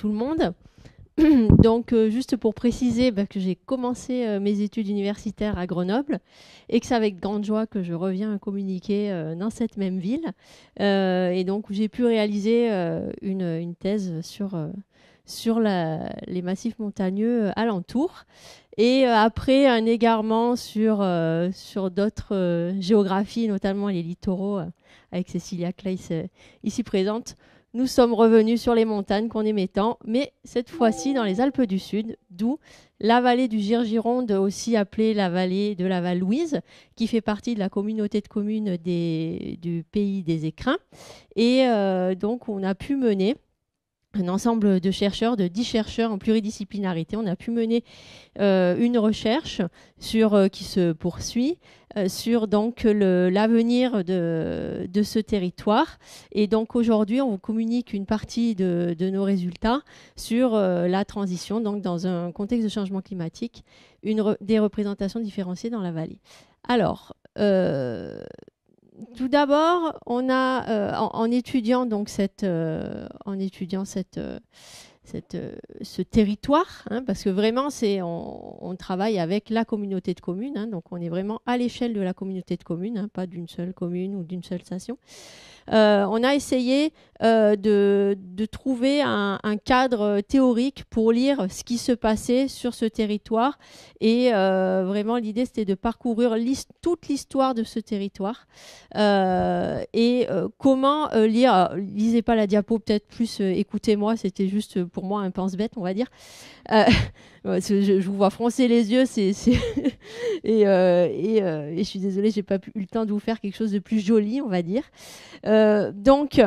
tout le monde. Donc, euh, juste pour préciser bah, que j'ai commencé euh, mes études universitaires à Grenoble et que c'est avec grande joie que je reviens communiquer euh, dans cette même ville. et donc, j'ai pu réaliser une, thèse sur, sur les massifs montagneux alentours. Et après un égarement sur, sur d'autres géographies, notamment les littoraux, avec Cécilia Clay, ici présente, nous sommes revenus sur les montagnes qu'on aimait tant, mais cette fois-ci dans les Alpes du Sud, d'où la vallée du Girgironde, aussi appelée la vallée de la Val-Louise, qui fait partie de la communauté de communes du pays des Écrins. Et euh, donc, on a pu mener un ensemble de chercheurs, de 10 chercheurs en pluridisciplinarité. On a pu mener euh, une recherche sur, euh, qui se poursuit euh, sur donc l'avenir de, ce territoire. Et donc aujourd'hui, on vous communique une partie de, nos résultats sur euh, la transition, donc dans un contexte de changement climatique, une des représentations différenciées dans la vallée. Alors, euh, tout d'abord, on a en, étudiant donc cette, en étudiant cette cette, euh, ce territoire, hein, parce que vraiment, c'est, on, travaille avec la communauté de communes, hein, donc on est vraiment à l'échelle de la communauté de communes, hein, pas d'une seule commune ou d'une seule station. Euh, on a essayé euh, de, trouver un, cadre théorique pour lire ce qui se passait sur ce territoire. Et euh, vraiment, l'idée, c'était de parcourir toute l'histoire de ce territoire. et comment lire, lisez pas la diapo, peut-être plus écoutez-moi, c'était juste pour moi un pense-bête, on va dire. je, vous vois froncer les yeux, et, je suis désolée, j'ai pas eu le temps de vous faire quelque chose de plus joli, on va dire. Euh, donc,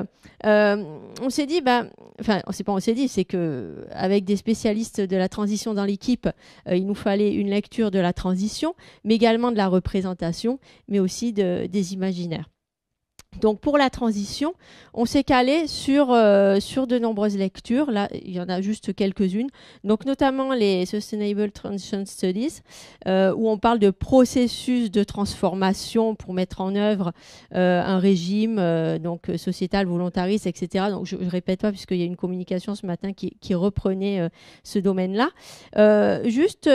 euh, on s'est dit, bah, enfin, c'est pas on s'est dit, c'est que avec des spécialistes de la transition dans l'équipe, euh, il nous fallait une lecture de la transition, mais également de la représentation, mais aussi des imaginaires. Donc pour la transition, on s'est calé sur, euh, sur de nombreuses lectures. Là, il y en a juste quelques-unes. Donc notamment les Sustainable Transition Studies, euh, où on parle de processus de transformation pour mettre en œuvre euh, un régime donc sociétal, volontariste, etc. Donc je, ne répète pas puisqu'il y a une communication ce matin qui, reprenait ce domaine-là. juste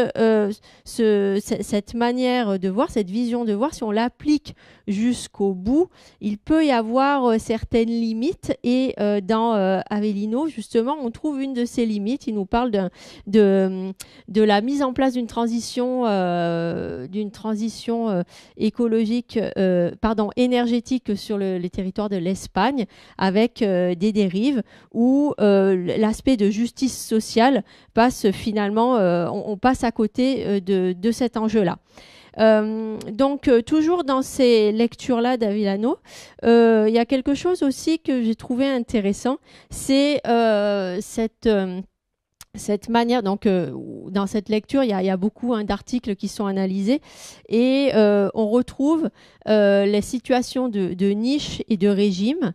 cette manière de voir, cette vision de voir, si on l'applique jusqu'au bout, il peut peut y avoir euh, certaines limites et euh, dans euh, Avellino, justement, on trouve une de ces limites. Il nous parle de, la mise en place d'une transition, d'une transition écologique, pardon, énergétique sur les territoires de l'Espagne avec des dérives où l'aspect de justice sociale passe finalement, on, passe à côté de, de cet enjeu-là. Euh, donc, euh, toujours dans ces lectures-là d'Avilano, euh, il y a quelque chose aussi que j'ai trouvé intéressant, c'est cette cette manière, donc euh, dans cette lecture, il y a, beaucoup hein, d'articles qui sont analysés et euh, on retrouve euh, les situations de, niches niche et de régime,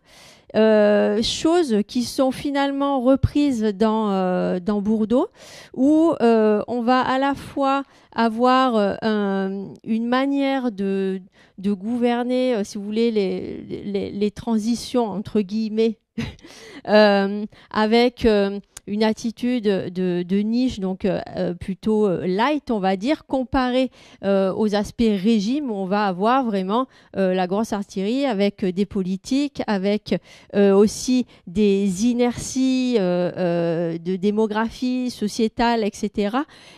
choses qui sont finalement reprises dans, dans Bourdeau, où on va à la fois avoir une manière de, gouverner, si vous voulez, les, les, les transitions, entre guillemets, avec une attitude de, niche, donc euh, euh, plutôt euh, light, on va dire, comparée aux aspects régime, on va avoir vraiment la grosse artillerie avec des politiques, avec aussi des inerties de démographie sociétale, etc.,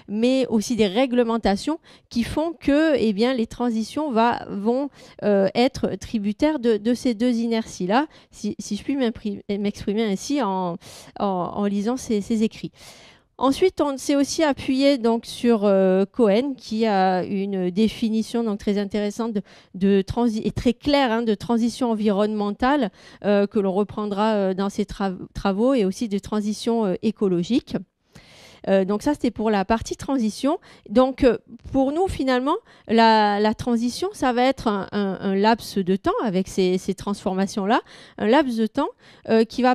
mais aussi des réglementations qui font que eh bien, les transitions vont être tributaires de, ces deux inerties-là, si, je puis m'exprimer ainsi en, en lisant ses, écrits. Ensuite, on s'est aussi appuyé donc sur euh, Cohen, qui a une définition donc très intéressante de, et très claire hein, de transition environnementale euh, que l'on reprendra euh, dans ses travaux et aussi de transition écologique. Euh, donc ça, c'était pour la partie transition. Donc euh, pour nous, finalement, la, transition, ça va être un, laps de temps avec ces, transformations-là, un laps de temps euh, qui va,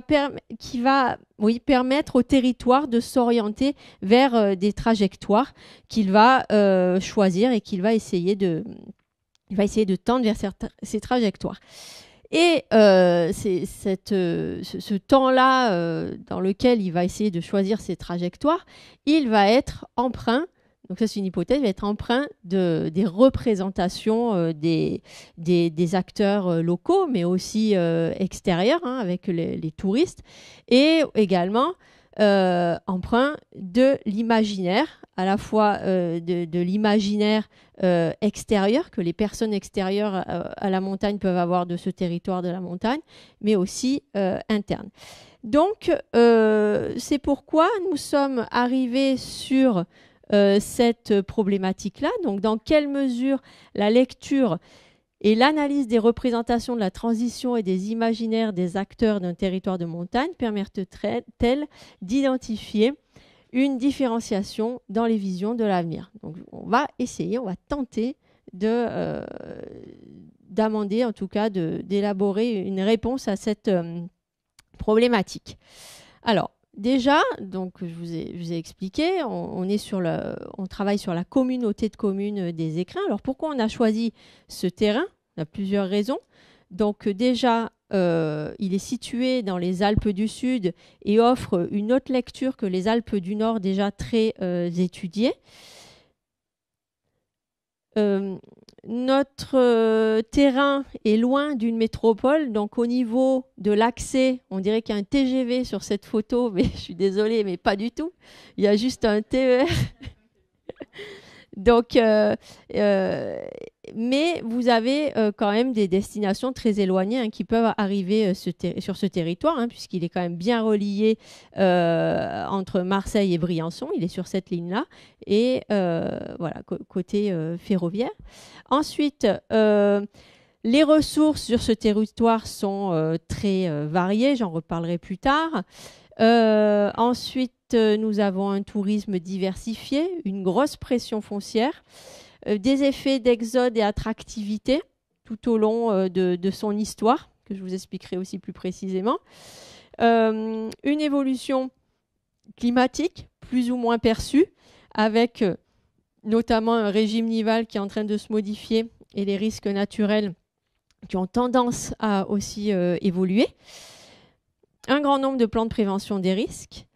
qui va permettre au territoire de s'orienter vers des trajectoires qu'il va choisir et qu'il va va essayer de tendre vers ces trajectoires. Et euh, euh, ce, temps-là euh, dans lequel il va essayer de choisir ses trajectoires, il va être emprunt, donc ça c'est une hypothèse, il va être emprunt de, des représentations des, acteurs locaux, mais aussi extérieurs, hein, avec les, touristes, et également emprunt de l'imaginaire à la fois euh, de, l'imaginaire euh, extérieur que les personnes extérieures euh, à, la montagne peuvent avoir de ce territoire de la montagne, mais aussi interne. Donc, c'est pourquoi nous sommes arrivés sur cette problématique-là. Donc, dans quelle mesure la lecture et l'analyse des représentations de la transition et des imaginaires des acteurs d'un territoire de montagne permettent-elles d'identifier une différenciation dans les visions de l'avenir. Donc on va essayer, on va tenter de euh, d'amender, en tout cas d'élaborer une réponse à cette euh, problématique. Alors déjà, donc je vous ai, expliqué, on, est sur le, on travaille sur la communauté de communes des écrins. Alors pourquoi on a choisi ce terrain y a plusieurs raisons. Donc déjà, euh, il est situé dans les Alpes du Sud et offre une autre lecture que les Alpes du Nord déjà très euh, étudiées. Euh, notre terrain est loin d'une métropole, donc au niveau de l'accès, on dirait qu'il y a un TGV sur cette photo, mais je suis désolée, mais pas du tout. Il y a juste un TER. Donc, euh, euh, mais vous avez euh, quand même des destinations très éloignées hein, qui peuvent arriver sur ce territoire, hein, puisqu'il est quand même bien relié entre Marseille et Briançon. Il est sur cette ligne-là, et voilà, côté ferroviaire. Ensuite, les ressources sur ce territoire sont très variées, j'en reparlerai plus tard. ensuite, euh, nous avons un tourisme diversifié, une grosse pression foncière, euh, des effets d'exode et attractivité tout au long euh, de, son histoire, que je vous expliquerai aussi plus précisément. une évolution climatique, plus ou moins perçue, avec notamment un régime nival qui est en train de se modifier et les risques naturels qui ont tendance à aussi évoluer. Un grand nombre de plans de prévention des risques,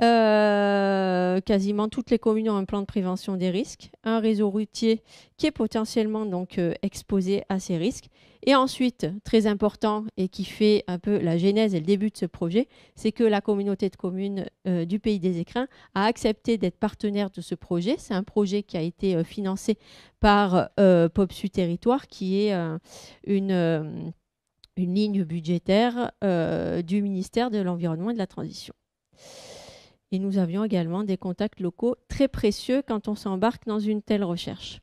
euh, quasiment toutes les communes ont un plan de prévention des risques, un réseau routier qui est potentiellement donc euh, exposé à ces risques. Et ensuite, très important et qui fait un peu la genèse et le début de ce projet, c'est que la communauté de communes euh, du Pays des Écrins a accepté d'être partenaire de ce projet. C'est un projet qui a été financé par PopSu Territoire, qui est une ligne budgétaire du ministère de l'Environnement et de la Transition. Et nous avions également des contacts locaux très précieux quand on s'embarque dans une telle recherche.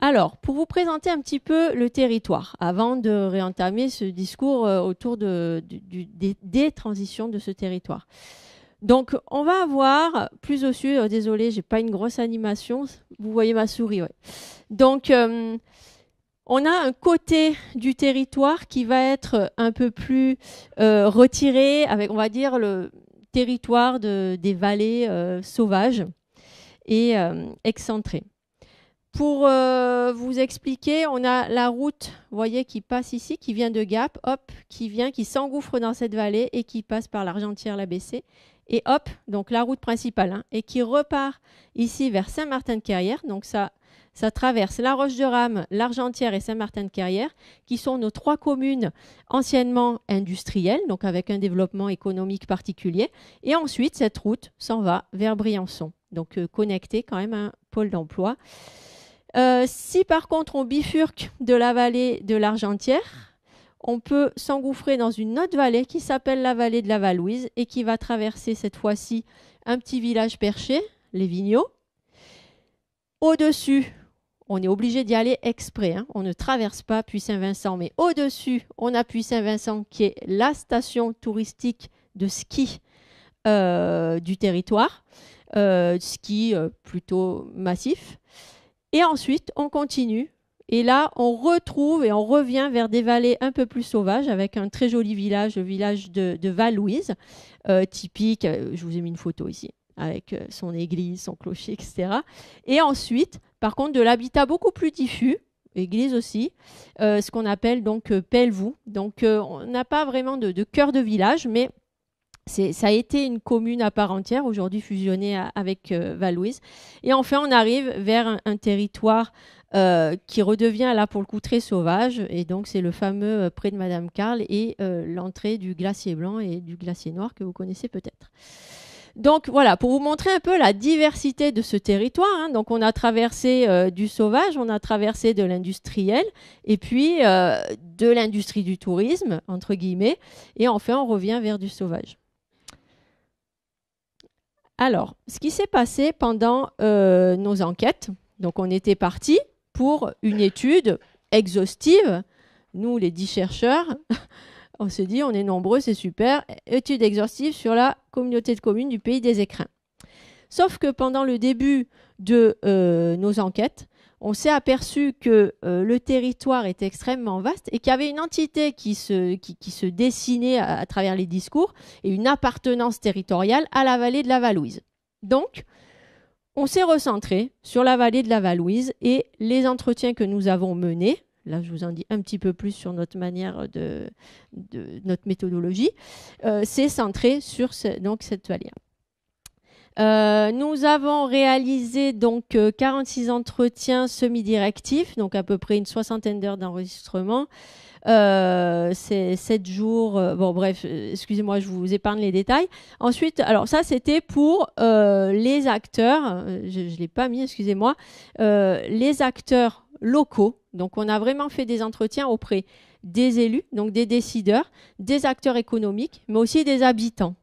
Alors, pour vous présenter un petit peu le territoire, avant de réentamer ce discours euh, autour des, transitions de ce territoire. Donc, on va avoir, plus au sud, euh, désolé, j'ai pas une grosse animation, vous voyez ma souris, Donc, euh, on a un côté du territoire qui va être un peu plus retiré, avec, on va dire, le, territoire de, des vallées euh, sauvages et euh, excentrées. Pour euh, vous expliquer, on a la route, voyez, qui passe ici, qui vient de Gap, hop, qui vient, qui s'engouffre dans cette vallée et qui passe par l'Argentière, la et hop, donc la route principale, hein, et qui repart ici vers Saint-Martin-de-Carrière. Donc ça, ça traverse la Roche de Rame, l'Argentière et Saint-Martin-de-Carrière, qui sont nos trois communes anciennement industrielles, donc avec un développement économique particulier. Et ensuite, cette route s'en va vers Briançon. Donc euh, connectée quand même à un pôle d'emploi. Euh, si par contre on bifurque de la vallée de l'Argentière, on peut s'engouffrer dans une autre vallée qui s'appelle la vallée de la Valouise et qui va traverser cette fois-ci un petit village perché, les Vignaux. Au-dessus, on est obligé d'y aller exprès. Hein. On ne traverse pas Puy-Saint-Vincent, mais au-dessus, on a Puy-Saint-Vincent qui est la station touristique de ski euh, du territoire, euh, ski euh, plutôt massif. Et ensuite, on continue. Et là, on retrouve et on revient vers des vallées un peu plus sauvages avec un très joli village, le village de, Val-Louise, typique. Je vous ai mis une photo ici avec euh, son église, son clocher, etc. Et ensuite, par contre, de l'habitat beaucoup plus diffus, église aussi, euh, ce qu'on appelle donc euh, Pelvoux. Donc on n'a pas vraiment de, cœur de village, mais ça a été une commune à part entière, aujourd'hui fusionnée avec avec Valouise. Et enfin, on arrive vers un, territoire qui redevient là pour le coup très sauvage. Et donc c'est le fameux près de Madame Carl et l'entrée du glacier blanc et du glacier noir que vous connaissez peut-être. Donc voilà, pour vous montrer un peu la diversité de ce territoire, hein. donc on a traversé euh, du sauvage, on a traversé de l'industriel, et puis euh, de l'industrie du tourisme, entre guillemets, et enfin on revient vers du sauvage. Alors, ce qui s'est passé pendant euh, nos enquêtes, donc on était parti pour une étude exhaustive, nous les dix chercheurs, on se dit, on est nombreux, c'est super. Étude exhaustive sur la communauté de communes du pays des écrins. Sauf que pendant le début de euh, nos enquêtes, on s'est aperçu que euh, le territoire était extrêmement vaste et qu'il y avait une entité qui se, qui, se dessinait à, à, travers les discours et une appartenance territoriale à la vallée de la Valouise. Donc, on s'est recentré sur la vallée de la Valouise et les entretiens que nous avons menés Là, je vous en dis un petit peu plus sur notre manière de, notre méthodologie. Euh, c'est centré sur donc cette toile. Euh, nous avons réalisé donc 46 euh, entretiens semi-directifs, donc à peu près une soixantaine d'heures d'enregistrement. c'est 7 jours. bon, bref, excusez-moi, je vous épargne les détails. Ensuite, alors ça, c'était pour les acteurs. Je ne l'ai pas mis, excusez-moi. les acteurs locaux. Donc on a vraiment fait des entretiens auprès des élus, donc des décideurs, des acteurs économiques, mais aussi des habitants.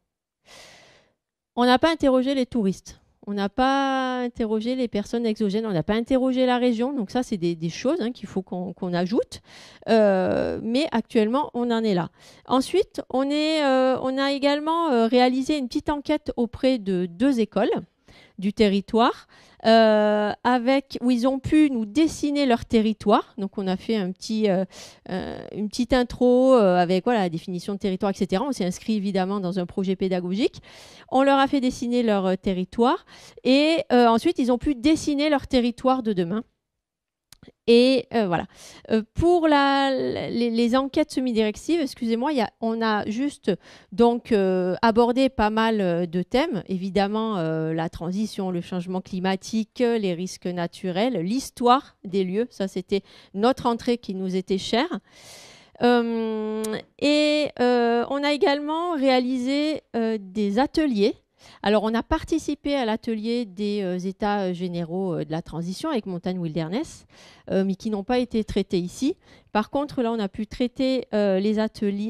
On n'a pas interrogé les touristes, on n'a pas interrogé les personnes exogènes, on n'a pas interrogé la région, donc ça c'est des, choses hein, qu'il faut qu'on ajoute, euh, mais actuellement on en est là. Ensuite, on, est, euh, on a également euh, réalisé une petite enquête auprès de deux écoles du territoire, euh, avec, où ils ont pu nous dessiner leur territoire. Donc on a fait un petit, euh, euh, une petite intro avec voilà, la définition de territoire, etc. On s'est inscrit évidemment dans un projet pédagogique. On leur a fait dessiner leur territoire et ensuite ils ont pu dessiner leur territoire de demain. Et euh, voilà. Euh, pour les, enquêtes semi-directives, excusez-moi, on a juste donc euh, abordé pas mal de thèmes. Évidemment, la transition, le changement climatique, les risques naturels, l'histoire des lieux. Ça, c'était notre entrée qui nous était chère. et on a également réalisé des ateliers alors, on a participé à l'atelier des euh, États euh, généraux euh, de la transition avec Montagne Wilderness, mais qui n'ont pas été traités ici. Par contre, là, on a pu traiter les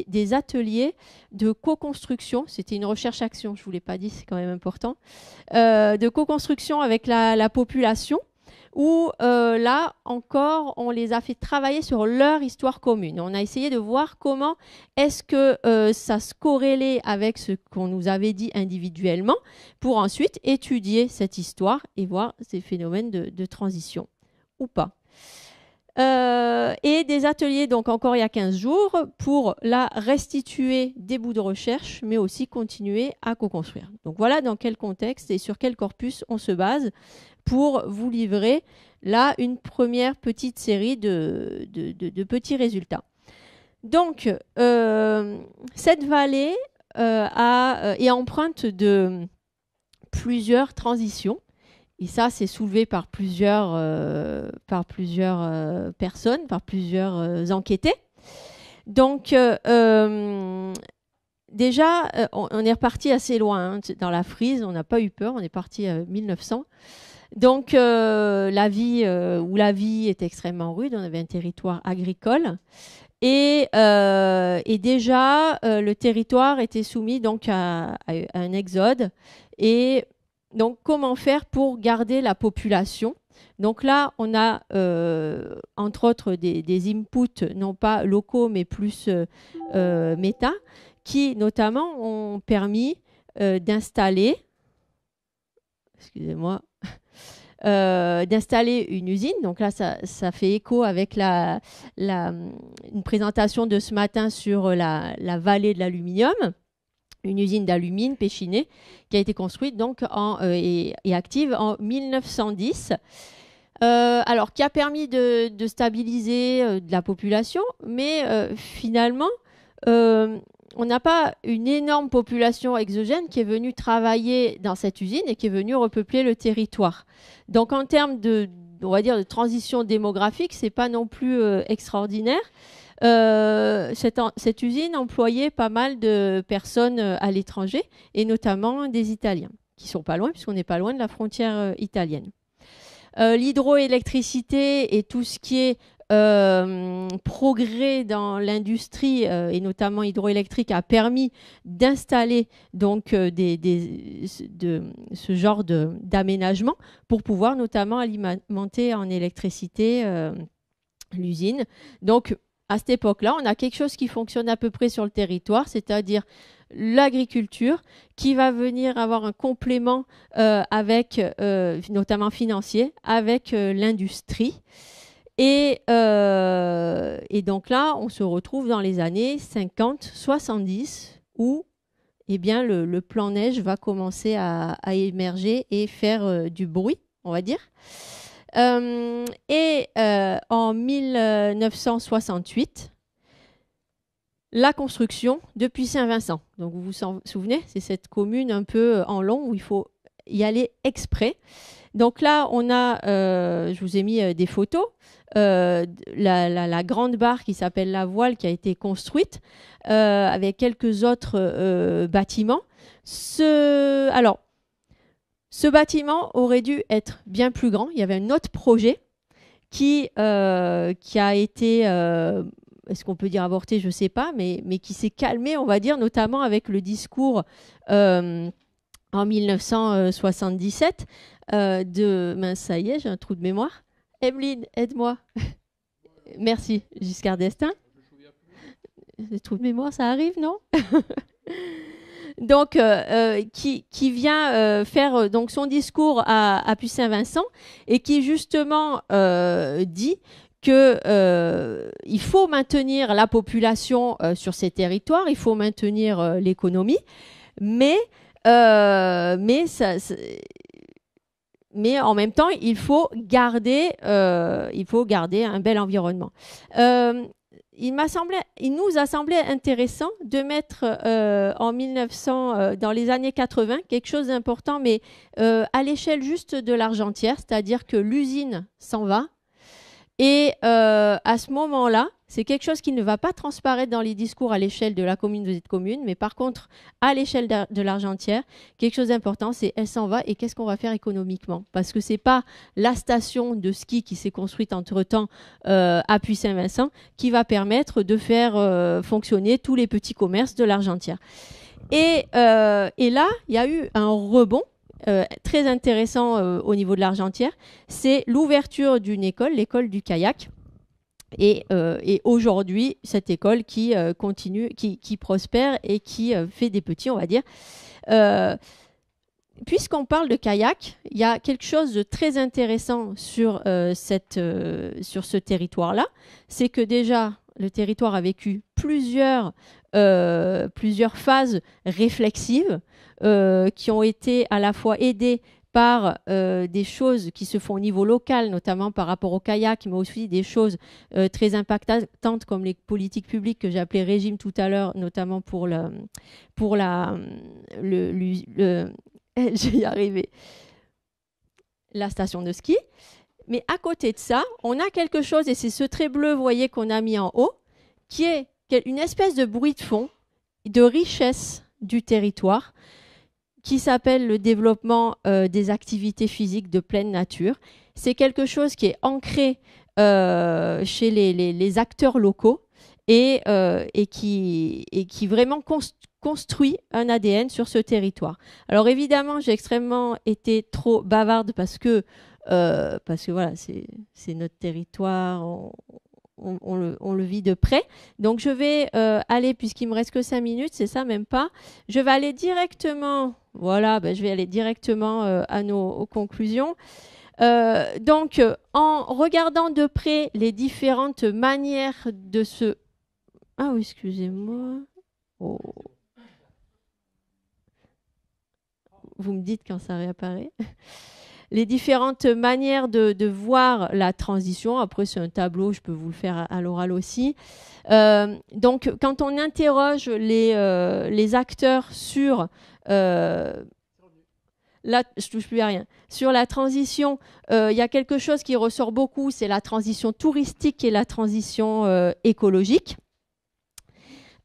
des ateliers de co-construction. C'était une recherche-action, je ne vous l'ai pas dit, c'est quand même important. de co-construction avec la population où euh, là encore, on les a fait travailler sur leur histoire commune. On a essayé de voir comment est-ce que euh, ça se corrélait avec ce qu'on nous avait dit individuellement, pour ensuite étudier cette histoire et voir ces phénomènes de transition ou pas. Euh, et des ateliers, donc encore il y a 15 jours, pour la restituer des bouts de recherche, mais aussi continuer à co-construire. Donc voilà dans quel contexte et sur quel corpus on se base pour vous livrer là une première petite série de, petits résultats. Donc, euh, cette vallée euh, est empreinte de plusieurs transitions. Et ça, c'est soulevé par plusieurs, euh, par plusieurs euh, personnes, par plusieurs euh, enquêtés. Donc, déjà, on, est reparti assez loin hein, dans la frise. On n'a pas eu peur. On est parti à 1900. Donc, la vie où la vie est extrêmement rude. On avait un territoire agricole. Et, et déjà, le territoire était soumis donc à un exode. Et donc, comment faire pour garder la population donc là, on a euh, entre autres des, inputs, non pas locaux, mais plus euh, euh, méta, qui notamment ont permis d'installer, une usine. Donc là, ça, fait écho avec une présentation de ce matin sur la vallée de l'aluminium une usine d'alumine péchinée, qui a été construite donc euh, et, active en 1910. Euh, alors, qui a permis de, stabiliser euh, la population, mais finalement, on n'a pas une énorme population exogène qui est venue travailler dans cette usine et qui est venue repeupler le territoire. Donc, en termes de, on va dire, de transition démographique, c'est pas non plus extraordinaire. Euh, cette, usine employait pas mal de personnes euh, à l'étranger, et notamment des Italiens, qui sont pas loin, puisqu'on n'est pas loin de la frontière euh, italienne. L'hydroélectricité et tout ce qui est progrès dans l'industrie et notamment hydroélectrique a permis d'installer donc des, de, ce genre d'aménagement pour pouvoir notamment alimenter en électricité l'usine. Donc à cette époque-là, on a quelque chose qui fonctionne à peu près sur le territoire, c'est-à-dire l'agriculture, qui va venir avoir un complément euh, avec, euh, notamment financier, avec euh, l'industrie. Et, donc là, on se retrouve dans les années 50, 70, où eh bien, le, plan neige va commencer à émerger et faire du bruit, on va dire. Euh, et euh, en 1968, la construction depuis Saint-Vincent. Donc vous vous souvenez, c'est cette commune un peu euh, en long où il faut y aller exprès. Donc là, on a, je vous ai mis des photos, la, grande barre qui s'appelle la voile qui a été construite avec quelques autres bâtiments. Alors, ce bâtiment aurait dû être bien plus grand. Il y avait un autre projet qui, euh, qui a été, euh, est-ce qu'on peut dire avorté, je ne sais pas, mais, mais qui s'est calmé, on va dire, notamment avec le discours euh, en 1977 de, Mince, ça y est, j'ai un trou de mémoire. Emeline, aide-moi. Merci, Giscard d'Estaing. Le trou de mémoire, ça arrive, non donc euh, euh, qui, vient euh, faire donc son discours à, à saint vincent et qui justement dit qu'il faut maintenir la population sur ces territoires, il faut maintenir l'économie, mais mais mais en même temps, il faut garder, il faut garder un bel environnement il, il nous a semblé intéressant de mettre euh, en 1900, euh, dans les années 80, quelque chose d'important, mais euh, à l'échelle juste de l'argentière, c'est-à-dire que l'usine s'en va, et euh, à ce moment-là, c'est quelque chose qui ne va pas transparaître dans les discours à l'échelle de la commune de cette commune, mais par contre, à l'échelle de l'Argentière, quelque chose d'important, c'est elle s'en va et qu'est-ce qu'on va faire économiquement Parce que ce n'est pas la station de ski qui s'est construite entre-temps euh, à Puy-Saint-Vincent qui va permettre de faire euh, fonctionner tous les petits commerces de l'Argentière. et, là, il y a eu un rebond euh, très intéressant euh, au niveau de l'Argentière, c'est l'ouverture d'une école, l'école du kayak. Et, euh, aujourd'hui, cette école qui continue, qui, prospère et qui fait des petits, on va dire. Puisqu'on parle de kayak, il y a quelque chose de très intéressant sur, cette, sur ce territoire-là. C'est que déjà, le territoire a vécu plusieurs, euh, plusieurs phases réflexives euh, qui ont été à la fois aidées par euh, des choses qui se font au niveau local, notamment par rapport au kayak, mais aussi des choses très impactantes comme les politiques publiques que j'appelais régime tout à l'heure, notamment pour, le, pour la... Le, le, La station de ski. Mais à côté de ça, on a quelque chose, et c'est ce trait bleu, vous voyez, qu'on a mis en haut, qui est une espèce de bruit de fond, de richesse du territoire, qui s'appelle le développement euh, des activités physiques de pleine nature. C'est quelque chose qui est ancré euh, chez les, acteurs locaux et, euh, qui, qui, vraiment construit un ADN sur ce territoire. Alors évidemment, j'ai extrêmement été trop bavarde parce que, parce que voilà, c'est notre territoire, on, le, vit de près. Donc je vais euh, aller, puisqu'il me reste que 5 minutes, c'est ça, même pas. Je vais aller directement, voilà, ben, je vais aller directement euh, à nos aux conclusions. Euh, donc en regardant de près les différentes manières de se... Ah oui, excusez-moi. Oh. Vous me dites quand ça réapparaît. les différentes manières de, voir la transition. Après, c'est un tableau, je peux vous le faire à, l'oral aussi. Euh, donc, quand on interroge les, euh, acteurs sur... Euh, là, je touche plus à rien. Sur la transition, il y a quelque chose qui ressort beaucoup, c'est la transition touristique et la transition écologique.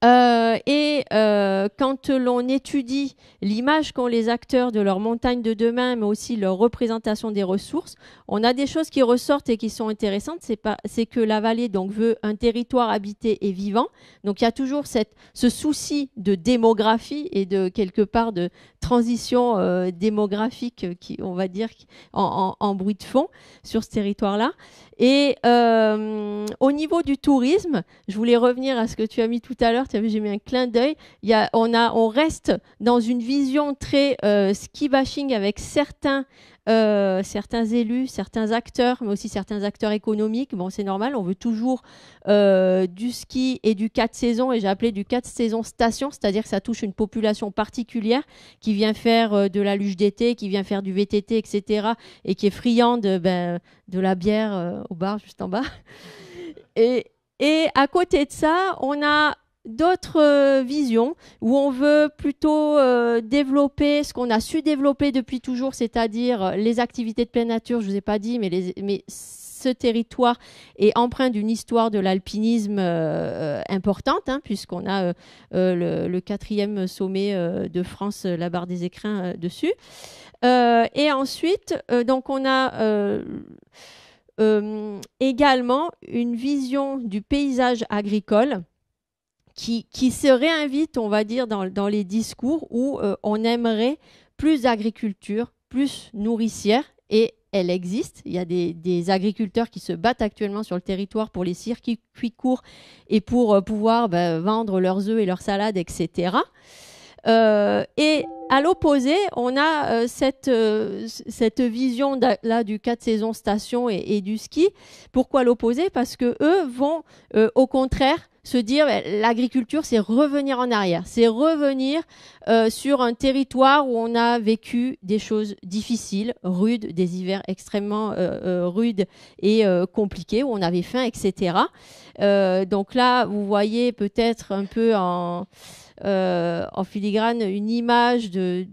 Euh, et euh, quand l'on étudie l'image qu'ont les acteurs de leur montagne de demain, mais aussi leur représentation des ressources, on a des choses qui ressortent et qui sont intéressantes. C'est que la vallée donc veut un territoire habité et vivant. Donc il y a toujours cette, ce souci de démographie et de quelque part de transition euh, démographique, qui, on va dire, en bruit de fond sur ce territoire-là. Et au niveau du tourisme, je voulais revenir à ce que tu as mis tout à l'heure j'ai mis un clin d'œil. Il on, a, on reste dans une vision très euh, ski bashing avec certains, euh, certains élus, certains acteurs, mais aussi certains acteurs économiques. Bon, c'est normal, on veut toujours euh, du ski et du 4 saisons, et j'ai appelé du 4 saisons station, c'est-à-dire que ça touche une population particulière qui vient faire de la luge d'été, qui vient faire du VTT, etc., et qui est friande ben, de la bière au bar juste en bas. Et, et à côté de ça, on a d'autres euh, visions où on veut plutôt euh, développer ce qu'on a su développer depuis toujours, c'est-à-dire euh, les activités de pleine nature, je ne vous ai pas dit, mais, ce territoire est empreint d'une histoire de l'alpinisme importante, hein, puisqu'on a le, le, quatrième sommet de France, la barre des écrins, dessus. et ensuite, donc on a... également une vision du paysage agricole qui, se réinvite, on va dire, dans, les discours où euh, on aimerait plus d'agriculture, plus nourricière, et elle existe. Il y a des, agriculteurs qui se battent actuellement sur le territoire pour les circuits courts et pour euh, pouvoir ben, vendre leurs œufs et leurs salades, etc. Euh, et à l'opposé, on a euh, cette, euh, cette vision là du 4 saisons station et, du ski. Pourquoi l'opposé Parce que eux vont au contraire se dire bah, l'agriculture, c'est revenir en arrière, c'est revenir sur un territoire où on a vécu des choses difficiles, rudes, des hivers extrêmement rudes et compliqués, où on avait faim, etc. donc là, vous voyez peut-être un peu en, euh, en filigrane une image de,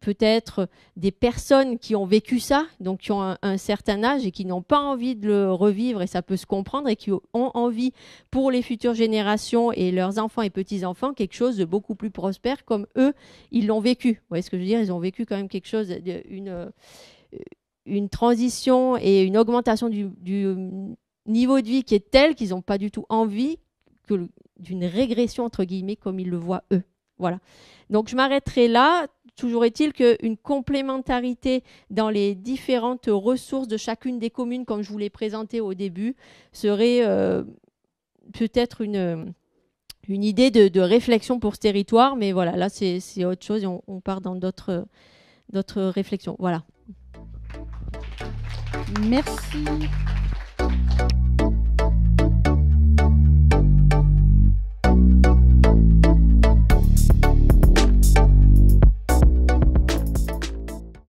peut-être des personnes qui ont vécu ça, donc qui ont un, certain âge et qui n'ont pas envie de le revivre, et ça peut se comprendre, et qui ont envie pour les futures générations et leurs enfants et petits-enfants quelque chose de beaucoup plus prospère comme eux, ils l'ont vécu. Vous voyez ce que je veux dire Ils ont vécu quand même quelque chose, une, euh, une transition et une augmentation du, niveau de vie qui est telle qu'ils n'ont pas du tout envie que le, d'une régression, entre guillemets, comme ils le voient eux. Voilà. Donc je m'arrêterai là. Toujours est-il qu'une complémentarité dans les différentes ressources de chacune des communes, comme je vous l'ai présenté au début, serait euh, peut-être une, une, idée de, réflexion pour ce territoire. Mais voilà, là, c'est autre chose et on, on part dans d'autres réflexions. Voilà. Merci.